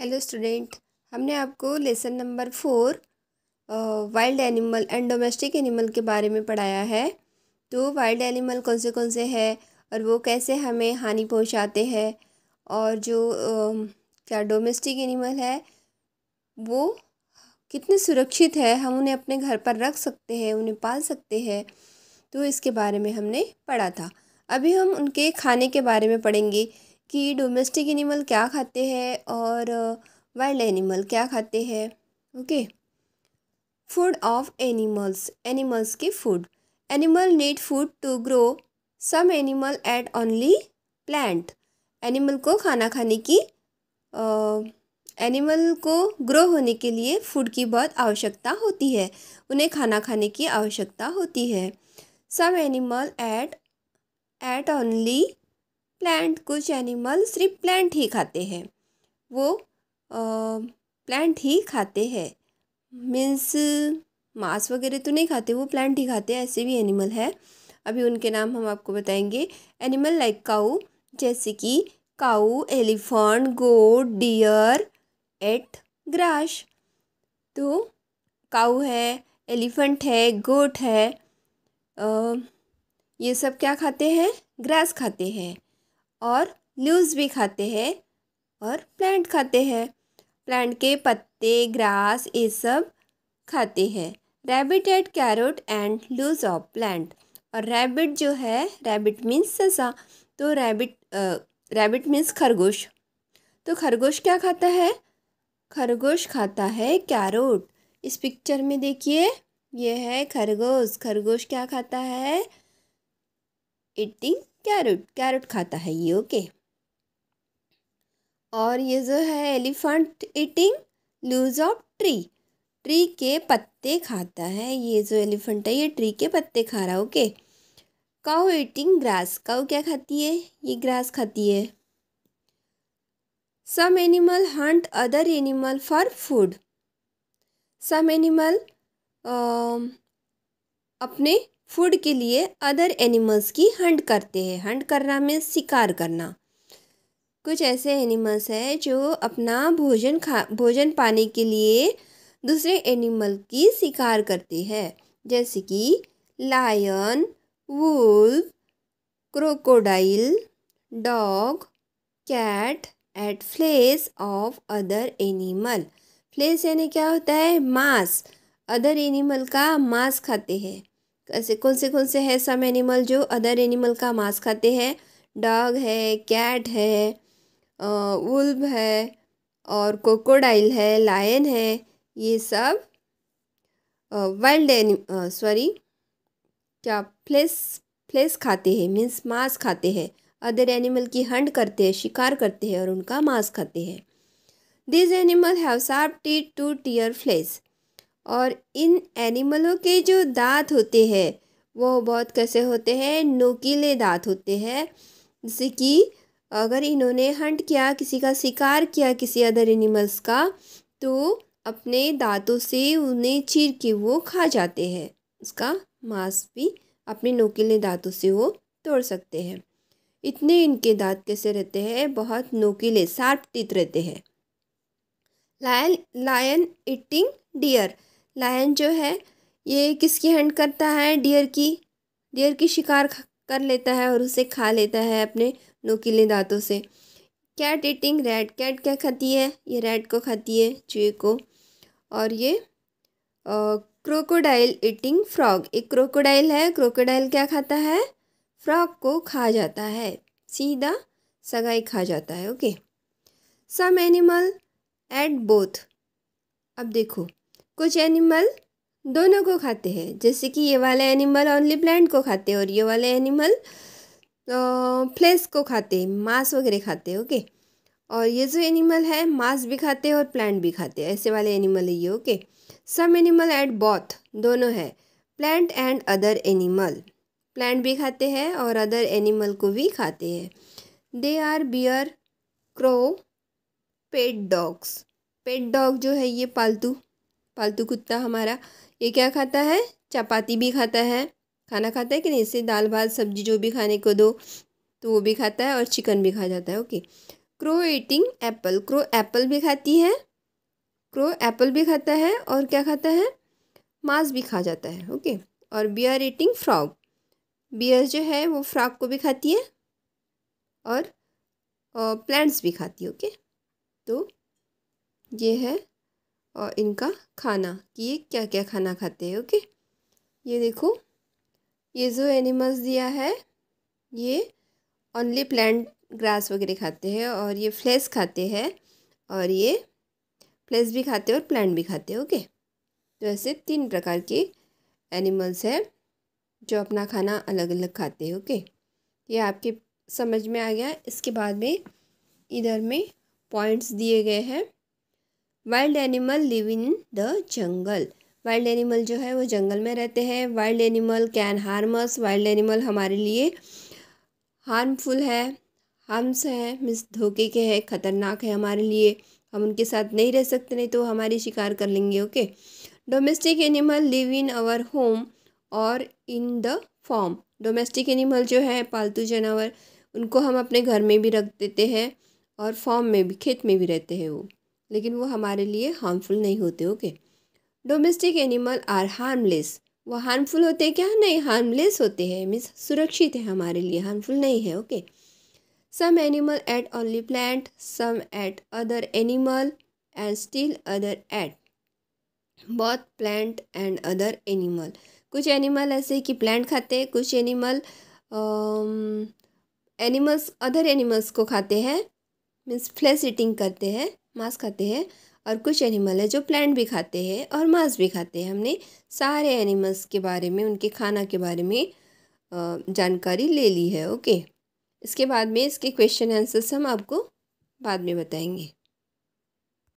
hello student हमने आपको lesson number four wild animal and domestic animal के बारे में पढ़ाया है तो वाइल्ड एनिमल कौन से कौन से हैं और वो कैसे हमें हानि पहुंचाते हैं और जो uh, क्या डोमेस्टिक एनिमल है वो कितने सुरक्षित है हम उन्हें अपने घर पर रख सकते हैं उन्हें पाल सकते हैं तो इसके बारे में हमने पढ़ा था अभी हम उनके खाने के बारे में पढ़ेंगे कि डोमेस्टिक एनिमल क्या खाते हैं और वाइल्ड एनिमल क्या खाते हैं okay food of animals animals के food animal need food to grow some animal eight only plant animal को खाना खाने की एनिमल को ग्रो होने के लिए फूड की बहुत आवश्यकता होती है उन्हें खाना खाने की आवश्यकता होती है some animal ate ate only plant कुछ एनिमल सिर्फ प्लांट ही खाते हैं वो प्लांट ही खाते हैं मीन्स मांस वगैरह तो नहीं खाते वो प्लांट ही खाते हैं ऐसे भी एनिमल है अभी उनके नाम हम आपको बताएंगे एनिमल लाइक काऊ जैसे कि cow elephant goat deer ate grass तो काऊ है एलिफेंट है गोट है आ, ये सब क्या खाते हैं ग्रास खाते हैं और लूज भी खाते हैं और प्लांट खाते हैं प्लांट के पत्ते ग्रास ये सब खाते हैं rabbit ate carrot and lots of plant और रैबिट जो है रैबिट मीन्स ससा तो रैबिट रैबिट मीन्स खरगोश तो खरगोश क्या खाता है खरगोश खाता है कैरोट इस पिक्चर में देखिए यह है खरगोश खरगोश क्या खाता है इटिंग कैरेट कैरेट खाता है ये ओके और ये जो है elephant eating lots of tree tree के पत्ते खाता है ये जो एलिफेंट है ये ट्री के पत्ते खा रहा है okay cow eating grass cow क्या खाती है ये ग्रास खाती है some animal hunt other animal for food some animal अपने फूड के लिए अदर एनिमल्स की हंट करते हैं हंट करना में शिकार करना कुछ ऐसे एनिमल्स हैं जो अपना भोजन खा भोजन पाने के लिए दूसरे एनिमल की शिकार करते हैं जैसे कि lion wolf crocodile dog cat eat flesh of other animal flesh यानी क्या होता है मांस अदर एनिमल का मांस खाते हैं कैसे कौन से कौन से है सम एनिमल जो अदर एनिमल का मांस खाते हैं डॉग है कैट है वुल्ब है और कोकोडाइल है लायन है ये सब वाइल्ड एनि सॉरी क्या फ्लेस फ्लेस खाते हैं मीन्स मांस खाते हैं अदर एनिमल की हंड करते हैं शिकार करते हैं और उनका मांस खाते हैं this animal have sharp teeth to tear flesh और इन एनिमलों के जो दांत होते हैं वो बहुत कैसे होते हैं नोकीले दांत होते हैं जैसे कि अगर इन्होंने हंट किया किसी का शिकार किया किसी अदर एनिमल्स का तो अपने दांतों से उन्हें चीर के वो खा जाते हैं उसका मांस भी अपने नोकीले दांतों से वो तोड़ सकते हैं इतने इनके दांत कैसे रहते हैं बहुत नोकीले सार्प टीथ रहते हैं lion lion eating deer lion जो है ये किसकी हैंड करता है डियर की डियर की शिकार कर लेता है और उसे खा लेता है अपने नोकीले दांतों से कैट ईटिंग रेड कैट क्या खाती है ये रेड को खाती है चूहे को और ये क्रोकोडाइल ईटिंग फ्रॉग एक क्रोकोडाइल है क्रोकोडाइल क्या खाता है फ्रॉग को खा जाता है सीधा सगाई खा जाता है okay some animal eat both अब देखो कुछ एनिमल दोनों को खाते हैं जैसे कि ये वाला एनिमल ओनली प्लांट को खाते हैं और ये वाले एनिमल फ्लेस को खाते हैं मांस वगैरह खाते हैं ओके और ये जो एनिमल है मांस भी खाते हैं और प्लांट भी खाते हैं ऐसे वाले एनिमल है ये okay some animal eat both दोनों है plant and other animal plant भी खाते हैं और अदर एनिमल को भी खाते हैं they are bear crow pet dogs pet dog जो है ये पालतू पालतू कुत्ता हमारा ये क्या खाता है चपाती भी खाता है खाना खाता है कि नहीं इसे दाल भात सब्जी जो भी खाने को दो तो वो भी खाता है और चिकन भी खा जाता है okay crow eating apple crow apple भी खाती है क्रो एप्पल भी खाता है और क्या खाता है मांस भी खा जाता है ओके और बियर ईटिंग फ्रॉग बियर जो है वो फ्रॉग को भी खाती है और प्लांट्स भी खाती है ओके तो ये है और इनका खाना कि ये क्या क्या खाना खाते हैं ओके ये देखो ये जो एनिमल्स दिया है ये ओनली प्लांट ग्रास वगैरह खाते हैं और ये फ्लैस खाते हैं और ये फ्लैस भी खाते हैं और प्लांट भी खाते हैं ओके तो ऐसे तीन प्रकार के एनिमल्स हैं जो अपना खाना अलग अलग खाते हैं ओके ये आपके समझ में आ गया इसके बाद में इधर में पॉइंट्स दिए गए हैं wild animal live in the jungle wild animal जो है वो जंगल में रहते हैं wild animal can harms wild animal हमारे लिए हार्मफुल है हार्मस है मिस धोखे के हैं खतरनाक है हमारे लिए हम उनके साथ नहीं रह सकते नहीं तो हमारी शिकार कर लेंगे okay domestic animal live in our home और in the farm domestic animal जो है पालतू जानवर उनको हम अपने घर में भी रख देते हैं और फॉर्म में भी खेत में भी रहते हैं वो लेकिन वो हमारे लिए हार्मफुल नहीं होते okay domestic animal are harmless वो हार्मफुल होते हैं क्या नहीं हार्मलेस होते हैं मीन्स सुरक्षित है हमारे लिए हार्मफुल नहीं है okay some animal eight only plant some eat other animal and still other eat बहुत प्लांट एंड अदर एनिमल कुछ एनिमल ऐसे कि प्लांट खाते हैं कुछ एनिमल एनिमल्स अदर एनिमल्स को खाते हैं मीन्स फ्लैश ईटिंग करते हैं मांस खाते हैं और कुछ एनिमल है जो प्लांट भी खाते हैं और मांस भी खाते हैं हमने सारे एनिमल्स के बारे में उनके खाना के बारे में जानकारी ले ली है ओके इसके बाद में इसके क्वेश्चन आंसर्स हम आपको बाद में बताएंगे